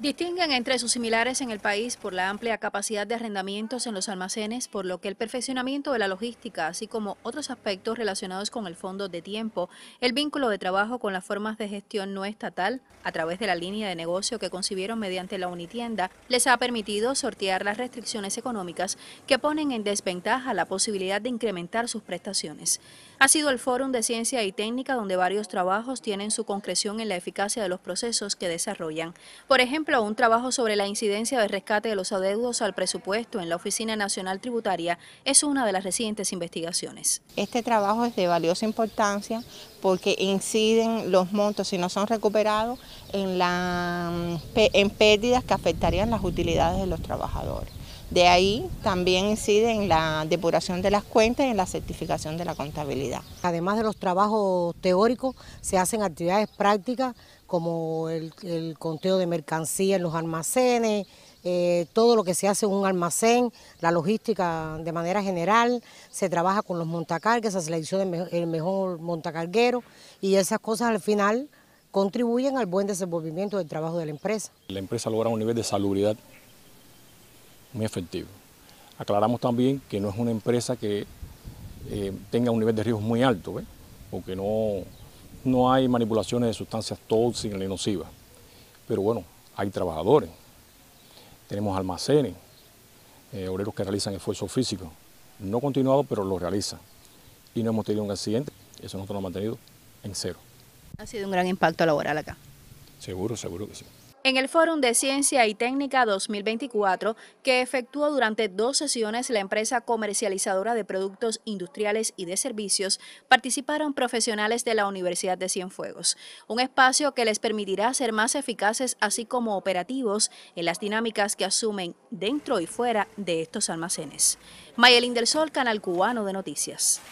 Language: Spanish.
Distinguen entre sus similares en el país por la amplia capacidad de arrendamientos en los almacenes, por lo que el perfeccionamiento de la logística, así como otros aspectos relacionados con el fondo de tiempo, el vínculo de trabajo con las formas de gestión no estatal, a través de la línea de negocio que concibieron mediante la Unitienda, les ha permitido sortear las restricciones económicas que ponen en desventaja la posibilidad de incrementar sus prestaciones. Ha sido el Fórum de Ciencia y Técnica donde varios trabajos tienen su concreción en la eficacia de los procesos que desarrollan. Por ejemplo, un trabajo sobre la incidencia del rescate de los adeudos al presupuesto en la Oficina Nacional Tributaria es una de las recientes investigaciones. Este trabajo es de valiosa importancia porque inciden los montos, si no son recuperados, en mm, pérdidas que afectarían las utilidades de los trabajadores. De ahí también incide en la depuración de las cuentas y en la certificación de la contabilidad. Además de los trabajos teóricos, se hacen actividades prácticas como el, conteo de mercancía en los almacenes, eh, todo lo que se hace en un almacén, la logística de manera general, se trabaja con los montacargas, se selecciona el mejor montacarguero y esas cosas al final contribuyen al buen desenvolvimiento del trabajo de la empresa. La empresa logra un nivel de salubridad muy efectivo. Aclaramos también que no es una empresa que eh, tenga un nivel de riesgo muy alto, porque no, no hay manipulaciones de sustancias tóxicas y nocivas. Pero bueno, hay trabajadores, tenemos almacenes, eh, obreros que realizan esfuerzos físicos, no continuado, pero lo realizan. Y no hemos tenido un accidente, eso nosotros lo hemos mantenido en cero. Ha sido un gran impacto laboral acá. Seguro, seguro que sí. En el Fórum de Ciencia y Técnica 2024, que efectuó durante dos sesiones la empresa comercializadora de productos industriales y de servicios, participaron profesionales de la Universidad de Cienfuegos, un espacio que les permitirá ser más eficaces así como operativos en las dinámicas que asumen dentro y fuera de estos almacenes. Mayelín del Sol, Canal Cubano de Noticias.